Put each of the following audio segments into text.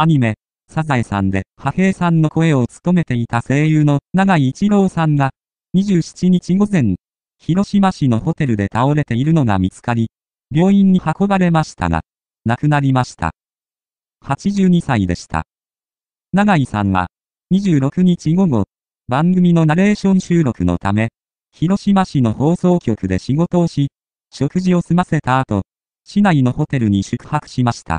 アニメ、サザエさんで、波平さんの声を務めていた声優の長井一郎さんが、27日午前、広島市のホテルで倒れているのが見つかり、病院に運ばれましたが、亡くなりました。82歳でした。長井さんは、26日午後、番組のナレーション収録のため、広島市の放送局で仕事をし、食事を済ませた後、市内のホテルに宿泊しました。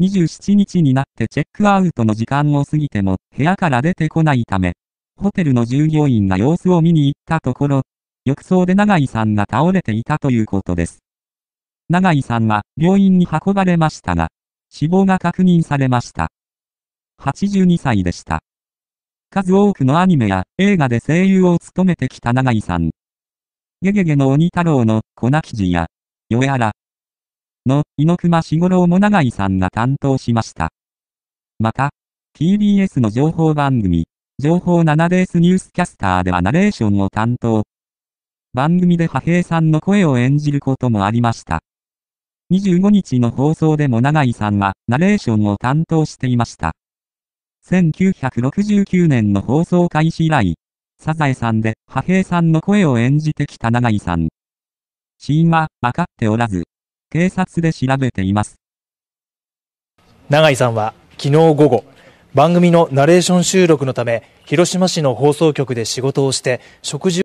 27日になってチェックアウトの時間を過ぎても部屋から出てこないため、ホテルの従業員が様子を見に行ったところ、浴槽で永井さんが倒れていたということです。永井さんは病院に運ばれましたが、死亡が確認されました。82歳でした。数多くのアニメや映画で声優を務めてきた永井さん。ゲゲゲの鬼太郎の粉記事や、よやら、の猪熊四五郎も長井さんが担当しました。また、TBS の情報番組、情報7レースニュースキャスターではナレーションを担当。番組で波平さんの声を演じることもありました。25日の放送でも長井さんはナレーションを担当していました。1969年の放送開始以来、サザエさんで波平さんの声を演じてきた長井さん。死因はわかっておらず、警察で調べています。永井さんは昨日午後、番組のナレーション収録のため、広島市の放送局で仕事をして、食事